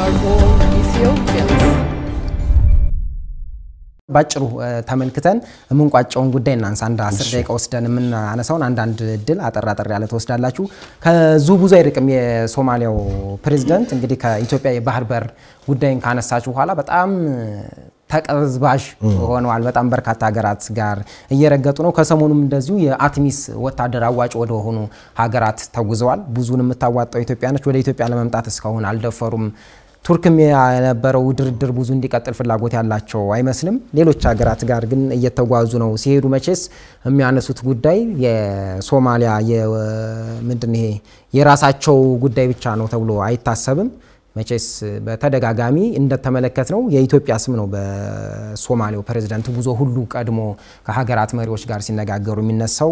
are all Ethiopians. ባጭሩ ተመልክተን የምንቋጨውን ጉዳይ እናንሳ። አንድ አስር ደቂቃ ወስደን የምናነሳውን አንዳንድ ድል አጠር አጠር ያለ ተወስዳላችሁ። ከዙ ብዙ አይርቅም። የሶማሊያው ፕሬዚደንት እንግዲህ ከኢትዮጵያ የባህር በር ጉዳይን ካነሳችሁ በኋላ በጣም ተቀዝባዥ ሆነዋል። በጣም በርካታ ሀገራት ጋር እየረገጡ ነው። ከሰሞኑም እንደዚሁ የአትሚስ ወታደር አዋጭ ወደ ሆኑ ሀገራት ተጉዘዋል። ብዙን የምታዋጣው ኢትዮጵያ ነች። ወደ ኢትዮጵያ ለመምጣት እስካሁን አልደፈሩም ቱርክም የነበረው ድርድር ብዙ እንዲቀጥል ፍላጎት ያላቸው አይመስልም። ሌሎች ሀገራት ጋር ግን እየተጓዙ ነው። ሲሄዱ መቼስ የሚያነሱት ጉዳይ የሶማሊያ ምንድን ይሄ የራሳቸው ጉዳይ ብቻ ነው ተብሎ አይታሰብም። መቼስ በተደጋጋሚ እንደተመለከት ነው የኢትዮጵያ ስም ነው በሶማሌው ፕሬዚደንት ጉዞ ሁሉ ቀድሞ ከሀገራት መሪዎች ጋር ሲነጋገሩ የሚነሳው።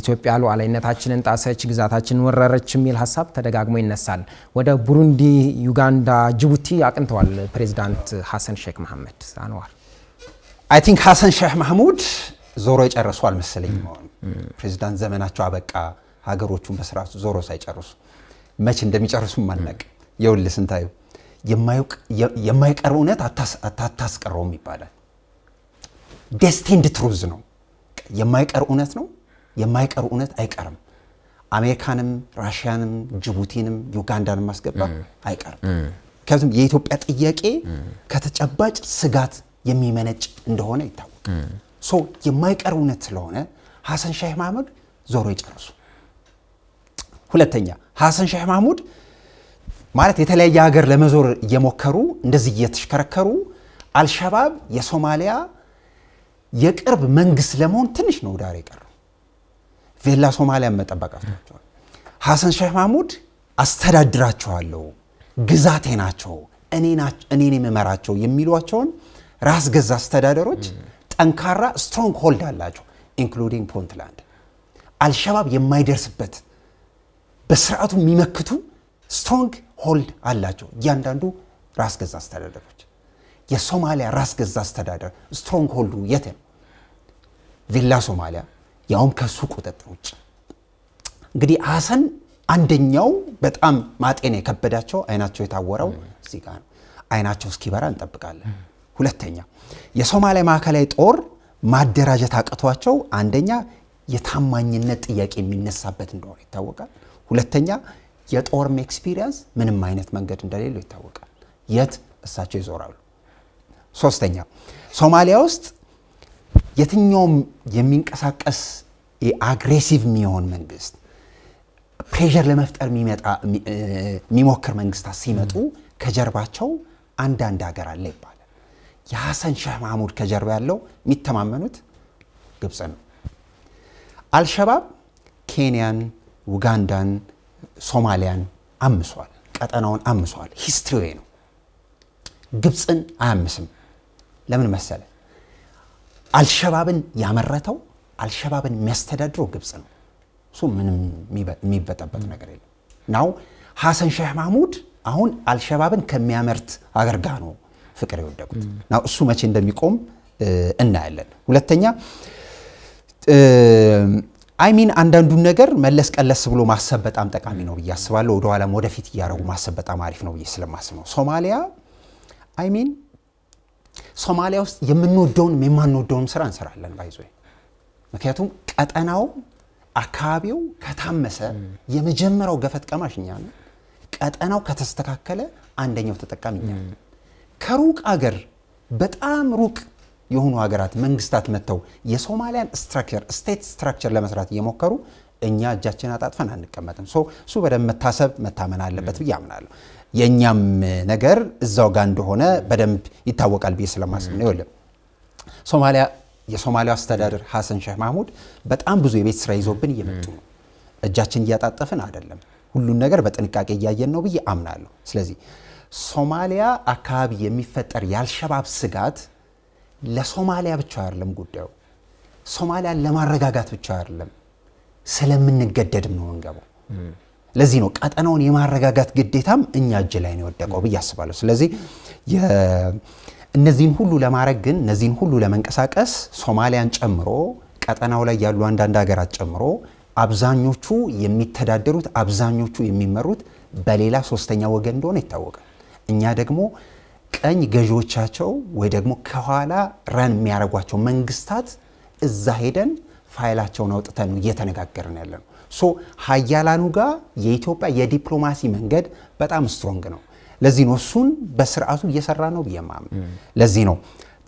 ኢትዮጵያ ሉዓላዊነታችንን ጣሰች፣ ግዛታችንን ወረረች የሚል ሀሳብ ተደጋግሞ ይነሳል። ወደ ቡሩንዲ፣ ዩጋንዳ፣ ጅቡቲ አቅንተዋል ፕሬዚዳንት ሀሰን ሼክ መሐመድ አንዋር። አይ ቲንክ ሀሰን ሼክ መሐሙድ ዞሮ የጨረሱ አልመሰለኝም። ፕሬዚዳንት ዘመናቸው አበቃ፣ ሀገሮቹን በስርዓቱ ዞሮ ሳይጨርሱ መቼ እንደሚጨርሱም አናውቅም። የውል ስንታዩ የማይቀር እውነት አታስቀረውም ይባላል። ዴስቲንድ ትሩዝ ነው፣ የማይቀር እውነት ነው የማይቀሩ እውነት አይቀርም። አሜሪካንም ራሽያንም ጅቡቲንም ዩጋንዳንም ማስገባ አይቀርም። ምክንያቱም የኢትዮጵያ ጥያቄ ከተጨባጭ ስጋት የሚመነጭ እንደሆነ ይታወቃል። ሶ የማይቀር እውነት ስለሆነ ሀሰን ሻህ ማህሙድ ዞሮ ይጨርሱ። ሁለተኛ ሀሰን ሻህ ማህሙድ ማለት የተለያየ ሀገር ለመዞር እየሞከሩ እንደዚህ እየተሽከረከሩ አልሸባብ የሶማሊያ የቅርብ መንግስት ለመሆን ትንሽ ነው ዳር የቀረው። ቬላ ሶማሊያን መጠበቅ አቅቷቸዋል። ሐሰን ሼህ ማህሙድ አስተዳድራቸዋለሁ፣ ግዛቴ ናቸው፣ እኔን የምመራቸው የሚሏቸውን ራስ ገዝ አስተዳደሮች ጠንካራ ስትሮንግ ሆልድ አላቸው፣ ኢንክሉዲንግ ፑንትላንድ። አልሸባብ የማይደርስበት በስርዓቱ የሚመክቱ ስትሮንግ ሆልድ አላቸው እያንዳንዱ ራስ ገዝ አስተዳደሮች። የሶማሊያ ራስ ገዝ አስተዳደር ስትሮንግ ሆልዱ የት ነው? ቪላ ሶማሊያ ያውም ከሱ ቁጥጥር ውጭ። እንግዲህ አሰን አንደኛው በጣም ማጤን የከበዳቸው አይናቸው የታወረው እዚህ ጋር ነው። አይናቸው እስኪበራ እንጠብቃለን። ሁለተኛ የሶማሌ ማዕከላዊ ጦር ማደራጀት አቅቷቸው አንደኛ የታማኝነት ጥያቄ የሚነሳበት እንደሆነ ይታወቃል። ሁለተኛ የጦርም ኤክስፒሪየንስ ምንም አይነት መንገድ እንደሌለው ይታወቃል። የት እሳቸው ይዞራሉ። ሶስተኛ ሶማሊያ ውስጥ የትኛውም የሚንቀሳቀስ አግሬሲቭ የሚሆን መንግስት ፕሬዠር ለመፍጠር የሚሞክር መንግስታት ሲመጡ ከጀርባቸው አንዳንድ ሀገር አለ ይባላል። የሐሰን ሼህ ማህሙድ ከጀርባ ያለው የሚተማመኑት ግብፅ ነው። አልሸባብ ኬንያን፣ ኡጋንዳን፣ ሶማሊያን አምሷል። ቀጠናውን አምሷል። ሂስትሪ ነው። ግብፅን አያምስም። ለምን መሰለ? አልሸባብን ያመረተው አልሸባብን የሚያስተዳድረው ግብፅ ነው። እሱ ምንም የሚበጠበት ነገር የለም። ናው ሐሰን ሼህ ማህሙድ አሁን አልሸባብን ከሚያመርት አገር ጋር ነው ፍቅር የወደቁት። ናው እሱ መቼ እንደሚቆም እናያለን። ሁለተኛ አይሚን አንዳንዱን ነገር መለስ ቀለስ ብሎ ማሰብ በጣም ጠቃሚ ነው ብዬ አስባለሁ። ወደኋላም ወደፊት እያደረጉ ማሰብ በጣም አሪፍ ነው ብዬ ስለማስብ ነው። ሶማሊያ አይሚን ሶማሊያ ውስጥ የምንወደውን የማንወደውን ስራ እንሰራለን ባይዞ ምክንያቱም ቀጠናው አካባቢው ከታመሰ የመጀመሪያው ገፈት ቀማሽ እኛ ቀጠናው ከተስተካከለ አንደኛው ተጠቃሚ እኛ ከሩቅ አገር በጣም ሩቅ የሆኑ ሀገራት መንግስታት መጥተው የሶማሊያን ስትራክቸር ስቴት ስትራክቸር ለመስራት እየሞከሩ እኛ እጃችን አጣጥፈን አንቀመጥም። እሱ በደንብ መታሰብ መታመን አለበት ብዬ አምናለሁ። የእኛም ነገር እዛው ጋር እንደሆነ በደንብ ይታወቃል ብዬ ስለማስብ ነው። ይኸውልህ ሶማሊያ የሶማሊያ አስተዳደር ሀሰን ሼህ ማህሙድ በጣም ብዙ የቤት ስራ ይዞብን እየመጡ ነው። እጃችን እያጣጠፍን አይደለም፣ ሁሉን ነገር በጥንቃቄ እያየን ነው ብዬ አምናለሁ። ስለዚህ ሶማሊያ አካባቢ የሚፈጠር የአልሸባብ ስጋት ለሶማሊያ ብቻ አይደለም ጉዳዩ፣ ሶማሊያን ለማረጋጋት ብቻ አይደለም፣ ስለምንገደድም ነው የምንገባው። ለዚህ ነው ቀጠናውን የማረጋጋት ግዴታም እኛ እጅ ላይ ነው የወደቀው ብዬ አስባለሁ። ስለዚህ እነዚህን ሁሉ ለማድረግ ግን እነዚህን ሁሉ ለመንቀሳቀስ ሶማሊያን ጨምሮ ቀጠናው ላይ ያሉ አንዳንድ ሀገራት ጨምሮ አብዛኞቹ የሚተዳደሩት አብዛኞቹ የሚመሩት በሌላ ሶስተኛ ወገን እንደሆነ ይታወቃል። እኛ ደግሞ ቀኝ ገዢዎቻቸው ወይ ደግሞ ከኋላ ረን የሚያደርጓቸው መንግስታት እዛ ሄደን ፋይላቸውን አውጥተን እየተነጋገርን ያለ ነው። ሶ ሀያላኑ ጋር የኢትዮጵያ የዲፕሎማሲ መንገድ በጣም ስትሮንግ ነው። ለዚህ ነው እሱን በስርዓቱ እየሰራ ነው ብዬ ለዚህ ነው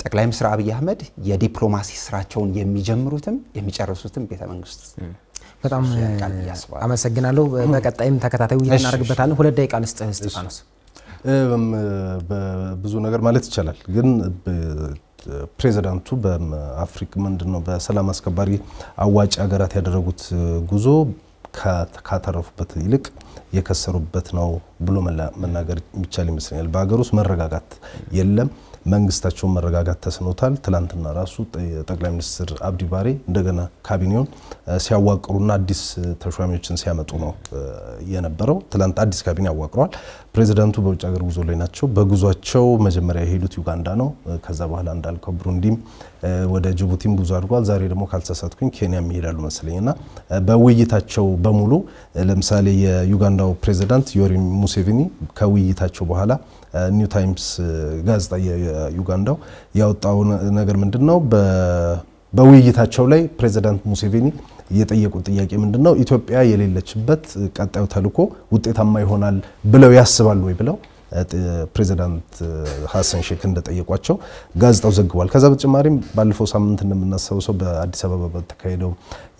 ጠቅላይ ሚኒስትር አብይ አህመድ የዲፕሎማሲ ስራቸውን የሚጀምሩትም የሚጨርሱትም ቤተ መንግስት በጣም አመሰግናለሁ። በቀጣይም ተከታታይ ውይይት እናደርግበታለን። ሁለት ደቂቃ ልስጥህ እስጢፋኖስ። ብዙ ነገር ማለት ይቻላል ግን ፕሬዚዳንቱ በአፍሪክ ምንድን ነው በሰላም አስከባሪ አዋጭ ሀገራት ያደረጉት ጉዞ ካተረፉበት ይልቅ የከሰሩበት ነው ብሎ መናገር የሚቻል ይመስለኛል። በሀገር ውስጥ መረጋጋት የለም። መንግስታቸውን መረጋጋት ተስኖታል። ትላንትና ራሱ ጠቅላይ ሚኒስትር አብዲ ባሬ እንደገና ካቢኔውን ሲያዋቅሩና አዲስ ተሿሚዎችን ሲያመጡ ነው የነበረው። ትላንት አዲስ ካቢኔ አዋቅረዋል። ፕሬዚዳንቱ በውጭ ሀገር ጉዞ ላይ ናቸው። በጉዟቸው መጀመሪያ የሄዱት ዩጋንዳ ነው። ከዛ በኋላ እንዳልከው ብሩንዲም ወደ ጅቡቲም ጉዞ አድርጓል። ዛሬ ደግሞ ካልተሳሳትኩኝ ኬንያም ይሄዳሉ መሰለኝ እና በውይይታቸው በሙሉ ለምሳሌ የዩጋንዳው ፕሬዚዳንት ዮሪ ሙሴቪኒ ከውይይታቸው በኋላ ኒው ታይምስ ጋዜጣ የዩጋንዳው ያወጣው ነገር ምንድን ነው? በውይይታቸው ላይ ፕሬዚዳንት ሙሴቬኒ የጠየቁት ጥያቄ ምንድን ነው? ኢትዮጵያ የሌለችበት ቀጣዩ ተልኮ ውጤታማ ይሆናል ብለው ያስባሉ ወይ ብለው ፕሬዚዳንት ሀሰን ሼክ እንደጠየቋቸው ጋዜጣው ዘግቧል። ከዛ በተጨማሪም ባለፈው ሳምንት እንደምናስታውሰው በአዲስ አበባ በተካሄደው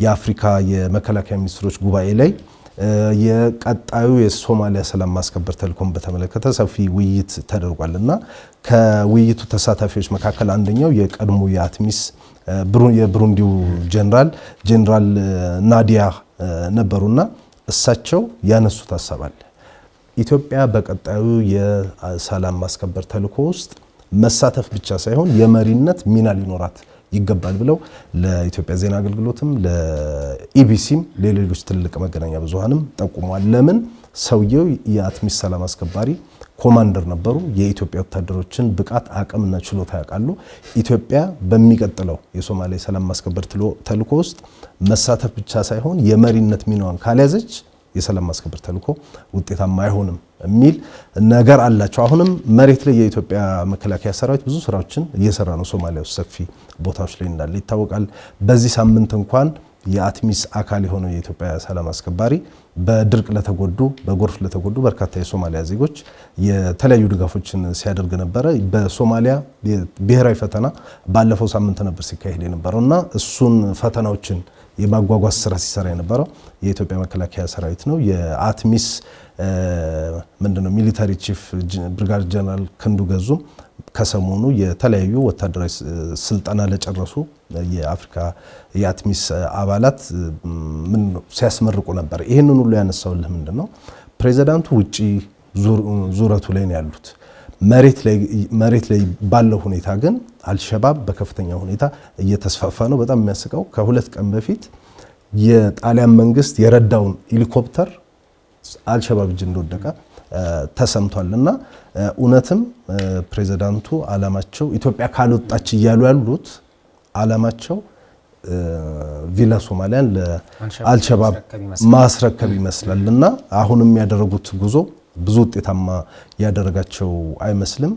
የአፍሪካ የመከላከያ ሚኒስትሮች ጉባኤ ላይ የቀጣዩ የሶማሊያ ሰላም ማስከበር ተልእኮን በተመለከተ ሰፊ ውይይት ተደርጓል እና ከውይይቱ ተሳታፊዎች መካከል አንደኛው የቀድሞ የአትሚስ የብሩንዲው ጀኔራል ጀኔራል ናዲያ ነበሩና እሳቸው ያነሱት ሀሳብ አለ። ኢትዮጵያ በቀጣዩ የሰላም ማስከበር ተልእኮ ውስጥ መሳተፍ ብቻ ሳይሆን የመሪነት ሚና ሊኖራት ይገባል ብለው ለኢትዮጵያ ዜና አገልግሎትም ለኢቢሲም ለሌሎች ትልቅ መገናኛ ብዙሃንም ጠቁመዋል። ለምን ሰውየው የአትሚስ ሰላም አስከባሪ ኮማንደር ነበሩ። የኢትዮጵያ ወታደሮችን ብቃት አቅምና ችሎታ ያውቃሉ። ኢትዮጵያ በሚቀጥለው የሶማሌ ሰላም ማስከበር ተልኮ ውስጥ መሳተፍ ብቻ ሳይሆን የመሪነት ሚናዋን ካልያዘች የሰላም ማስከበር ተልኮ ውጤታማ አይሆንም የሚል ነገር አላቸው። አሁንም መሬት ላይ የኢትዮጵያ መከላከያ ሰራዊት ብዙ ስራዎችን እየሰራ ነው። ሶማሊያ ውስጥ ሰፊ ቦታዎች ላይ እንዳለ ይታወቃል። በዚህ ሳምንት እንኳን የአትሚስ አካል የሆነው የኢትዮጵያ ሰላም አስከባሪ በድርቅ ለተጎዱ በጎርፍ ለተጎዱ በርካታ የሶማሊያ ዜጎች የተለያዩ ድጋፎችን ሲያደርግ ነበረ። በሶማሊያ ብሔራዊ ፈተና ባለፈው ሳምንት ነበር ሲካሄድ የነበረው እና እሱን ፈተናዎችን የማጓጓዝ ስራ ሲሰራ የነበረው የኢትዮጵያ መከላከያ ሰራዊት ነው። የአትሚስ ምንድነው ሚሊታሪ ቺፍ ብርጋድ ጀነራል ክንዱ ገዙም ከሰሞኑ የተለያዩ ወታደራዊ ስልጠና ለጨረሱ የአፍሪካ የአትሚስ አባላት ምን ሲያስመርቁ ነበር። ይህንን ሁሉ ያነሳውልህ ምንድን ነው ፕሬዚዳንቱ ውጭ ዙረቱ ላይ ነው ያሉት። መሬት ላይ ባለው ሁኔታ ግን አልሸባብ በከፍተኛ ሁኔታ እየተስፋፋ ነው። በጣም የሚያስቀው ከሁለት ቀን በፊት የጣሊያን መንግስት የረዳውን ሄሊኮፕተር አልሸባብ እጅ እንደወደቀ ተሰምቷል። እና እውነትም ፕሬዚዳንቱ አላማቸው ኢትዮጵያ ካልወጣች እያሉ ያሉት አላማቸው ቪላ ሶማሊያን ለአልሸባብ ማስረከብ ይመስላል እና አሁንም ያደረጉት ጉዞ ብዙ ውጤታማ ያደረጋቸው አይመስልም።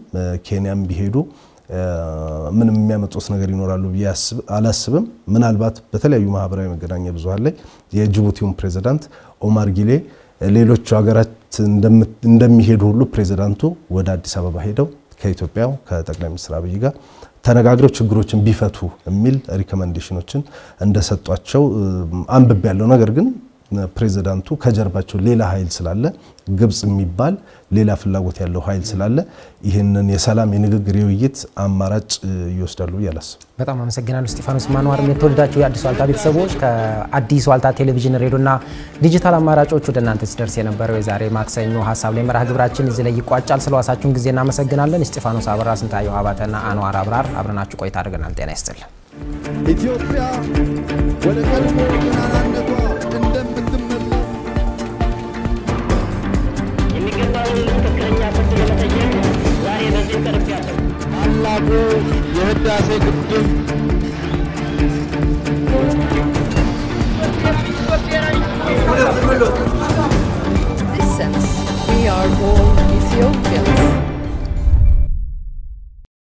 ኬንያም ቢሄዱ ምንም የሚያመጡት ነገር ይኖራሉ ብዬ አላስብም። ምናልባት በተለያዩ ማህበራዊ መገናኛ ብዙሃን ላይ የጅቡቲውን ፕሬዚዳንት ኦማር ጊሌ ሌሎቹ ሀገራት እንደሚሄዱ ሁሉ ፕሬዚዳንቱ ወደ አዲስ አበባ ሄደው ከኢትዮጵያው ከጠቅላይ ሚኒስትር አብይ ጋር ተነጋግረው ችግሮችን ቢፈቱ የሚል ሪኮመንዴሽኖችን እንደሰጧቸው አንብቤ ያለው ነገር ግን ፕሬዚዳንቱ ከጀርባቸው ሌላ ኃይል ስላለ ግብጽ የሚባል ሌላ ፍላጎት ያለው ኃይል ስላለ ይህንን የሰላም የንግግር የውይይት አማራጭ ይወስዳሉ ያላስ በጣም አመሰግናለሁ እስጢፋኖስ ማንዋር። የተወልዳቸው የአዲስ ዋልታ ቤተሰቦች ከአዲስ ዋልታ ቴሌቪዥን ሬዲዮና ዲጂታል አማራጮች ወደ እናንተ ሲደርስ የነበረው የዛሬ ማክሰኞ ሀሳብ ላይ መርሃ ግብራችን እዚህ ላይ ይቋጫል። ስለዋሳችሁን ጊዜ እናመሰግናለን። እስጢፋኖስ አበራ፣ ስንታየሁ አባተና አንዋር አብራር አብረናችሁ ቆይታ አድርገናል። ጤና ይስጥልን ኢትዮጵያ ወደ I Gracias.